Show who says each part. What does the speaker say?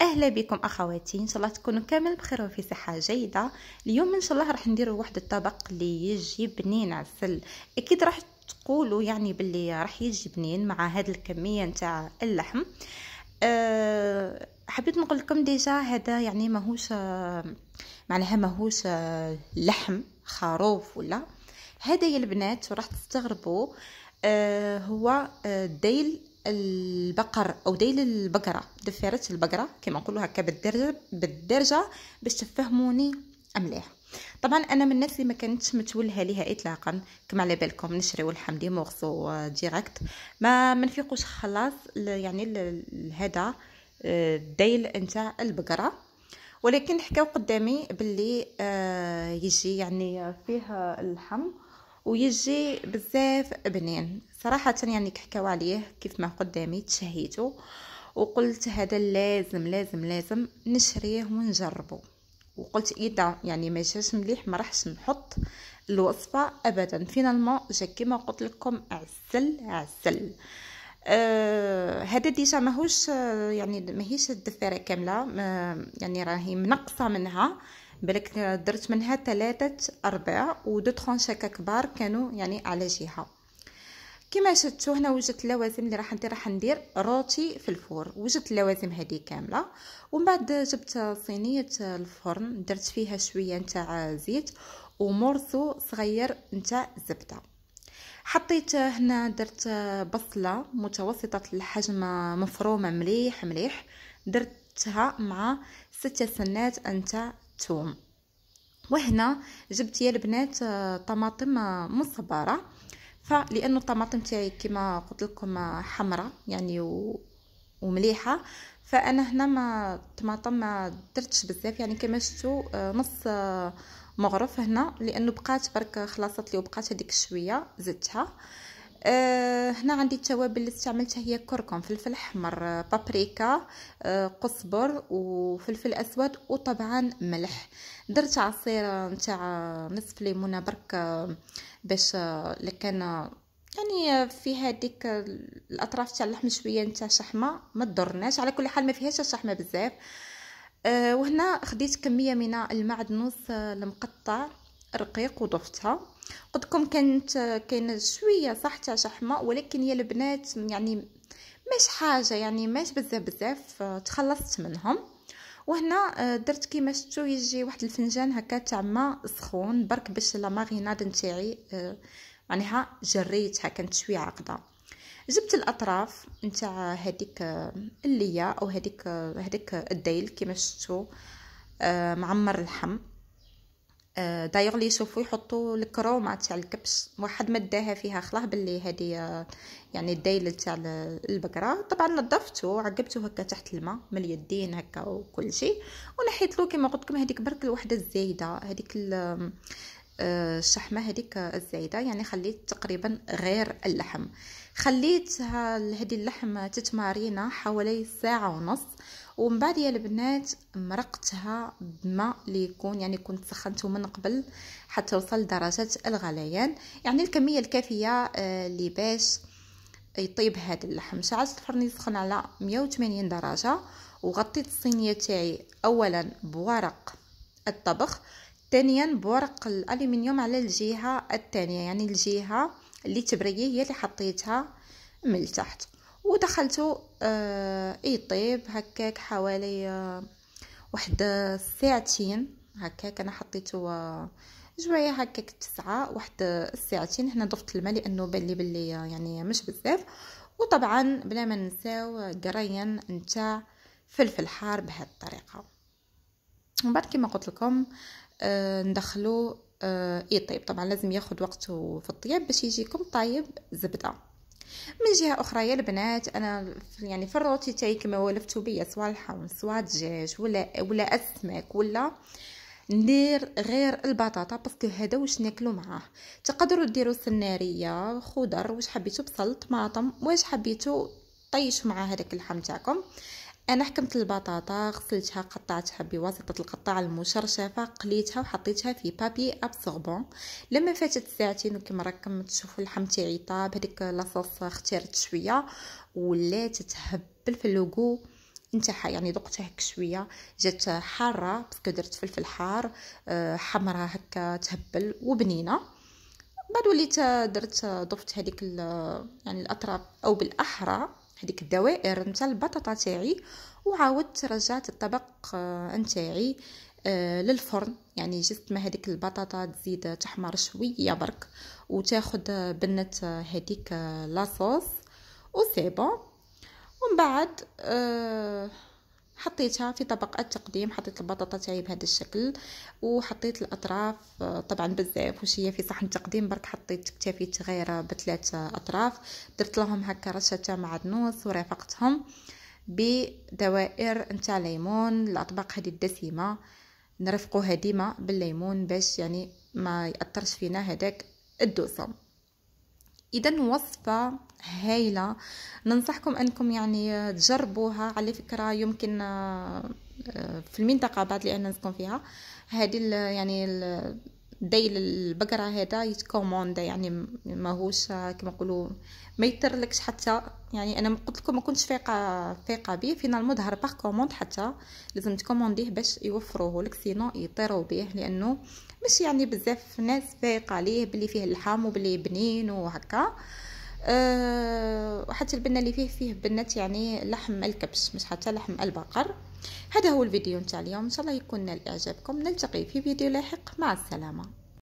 Speaker 1: اهلا بكم اخواتي ان شاء الله تكونوا كامل بخير وفي صحه جيده اليوم ان شاء الله راح نديروا واحد الطبق اللي يجي بنين عسل اكيد راح تقولوا يعني باللي راح يجي بنين مع هاد الكميه نتاع اللحم أه حبيت نقول لكم ديجا هذا يعني ماهوش معناها ماهوش لحم خروف ولا هذا يا البنات وراح تستغربوا أه هو أه، ديل البقر او ديل البقره دفرت البقره كما نقولوا هكا بالدرجه بالدرجه باش تفهموني مليح طبعا انا من الناس اللي ما كانتش متولها ليها اطلاقا كما على بالكم نشري اللحم دي مورسو ديريكت ما منفيقوش خلاص يعني هذا الديل آه، نتاع البقره ولكن حكاو قدامي باللي آه، يجي يعني فيه اللحم ويجي بزاف بنين صراحه يعني كحكاو عليه كيف ما قدامي تشهيته وقلت هذا لازم لازم لازم نشريه ونجربه وقلت اذا يعني ما جاش مليح ما راحش نحط الوصفه ابدا فينالمون جا كيما قلت لكم عسل عسل آه هذا ديجا ماهوش آه، يعني ماهيش الدفيره كامله ما يعني راهي منقصه منها بالك درت منها ثلاثة أرباع ودو ترونش كبار كانوا يعني على جهة كما شفتوا هنا وجدت اللوازم اللي راح ندير راح ندير روتي في الفور وجدت اللوازم هذه كامله ومن بعد جبت صينيه الفرن درت فيها شويه نتاع زيت ومرثو صغير نتاع زبده حطيت هنا درت بصله متوسطه الحجم مفرومه مليح مليح درتها مع ستة سنات نتاع الثوم وهنا جبت يا البنات آه، طماطم آه، مصبره فلانه الطماطم تاعي كما قلت لكم آه، حمراء يعني و... ومليحه فانا هنا ما الطماطم ما درتش بزاف يعني كما شفتوا نص مغرف هنا لانه بقات برك خلاصت لي وبقات هذيك شويه زدتها أه هنا عندي التوابل اللي استعملتها هي كركم فلفل احمر آه، بابريكا أه قصبر وفلفل اسود وطبعا ملح درت عصير نتاع نصف ليمونه برك باش آه، لكان آه، يعني في هذيك الاطراف تاع اللحم شويه نتاع شحمه ما تضرناش على كل حال ما فيهاش الشحمه بزاف أه وهنا خديت كميه من المعدنوس المقطع رقيق وضفتها قدكم كانت كاين شويه صح تاع شحمه ولكن يا البنات يعني مش حاجه يعني مش بزاف بزاف تخلصت منهم وهنا آه، درت كيما شفتو يجي واحد الفنجان هكا تاع ماء سخون برك باش لا ماريناد نتاعي آه، معناها جريتها كانت شويه عقده جبت الاطراف نتاع هذيك آه، الليه او هذيك هذيك الديل كيما شفتو معمر اللحم آه، دايوغ لي يحطو يحطوا الكرومه تاع الكبش واحد مداها فيها خلاه باللي هادي آه، يعني الدايله تاع البقره طبعا نظفتو عقبتو هكا تحت الماء من اليدين هكا وكل شيء ونحيت له قلتلكم قلت لكم هذيك برك الوحده الزايده هذيك آه، الشحمه هذيك الزايده يعني خليت تقريبا غير اللحم خليت هذه اللحم تتمارينا حوالي ساعه ونص ومن بعد يا البنات مرقتها بما اللي يكون يعني كنت سخنته من قبل حتى وصل درجة الغليان يعني الكميه الكافيه آه، اللي باش يطيب هذا اللحم شعلت الفرن يسخن على 180 درجه وغطيت الصينيه تاعي اولا بورق الطبخ ثانيا بورق الالومنيوم على الجهه الثانيه يعني الجهه اللي تبريه هي اللي حطيتها من التحت ودخلت آه، اي طيب هكاك حوالي آه، واحد آه، ساعتين هكاك انا حطيته جوايا هكاك تسعة واحد الساعتين هنا ضفت الماء لانه بلي بلي يعني مش بزاف وطبعا بلا ما ننساو قريان نتاع فلفل حار بهذه الطريقه ومن بعد كما قلت لكم آه ندخلو آه اي طيب طبعا لازم ياخد وقته في الطياب باش يجيكم طايب زبده من جهه اخرى يا البنات انا يعني في الروتي تاعي كما ولفتو بيا سواء الحمص سواء الدجاج ولا ولا اسماك ولا ندير غير البطاطا باسكو هذا واش ناكلو معاه تقدروا ديروا سناريه خضر واش حبيتو بصل طماطم واش حبيتو طيش مع هذاك اللحم تاعكم انا حكمت البطاطا غسلتها قطعتها بواسطه القطاع المشرشفه قليتها وحطيتها في بابي ابسوربون لما فاتت ساعتين وكما راكم تشوفوا اللحم تاعي طاب هذيك لاصوص اختارت شويه ولات تهبل في اللوغو نتاعها يعني ذقتها هك شويه جات حاره باسكو درت فلفل حار آه، حمرها هكا تهبل وبنينه بعد وليت درت ضفت هذيك يعني الاطراف او بالاحرى هذيك الدوائر نتاع البطاطا تاعي وعاودت رجعت الطبق آه، نتاعي آه، للفرن يعني جست ما هذيك البطاطا تزيد تحمر شويه برك وتاخذ بنت هذيك آه، لاصوص وسي بون ومن بعد آه حطيتها في طبق التقديم حطيت البطاطا تاعي بهذا الشكل وحطيت الاطراف طبعا بزاف وش هي في صحن التقديم برك حطيت اكتفيت غير بثلاث اطراف درت لهم هكا رشه تاع معدنوس ورافقتهم بدوائر نتاع ليمون الاطباق هذه الدسمه نرفقوها ديما بالليمون باش يعني ما ياثرش فينا هذاك الدسم اذا وصفه هايله ننصحكم انكم يعني تجربوها على فكره يمكن آه، آه، في المنطقه بعد اللي انا نسكن فيها هذه يعني ديل البقرة هذا يتكوموند يعني ماهوش كما نقولوا ما يترلكش حتى يعني انا قلت لكم ما كنتش فايقه فايقه به فينا المظهر باغ كوموند حتى لازم تكومونديه باش يوفروه لك سينو يطيروا به لانه مش يعني بزاف ناس فايقه عليه بلي فيه اللحم وبلي بنين وهكا أه البنه اللي فيه فيه بنات يعني لحم الكبش مش حتى لحم البقر هذا هو الفيديو نتاع اليوم ان شاء الله يكون نال اعجابكم نلتقي في فيديو لاحق مع السلامه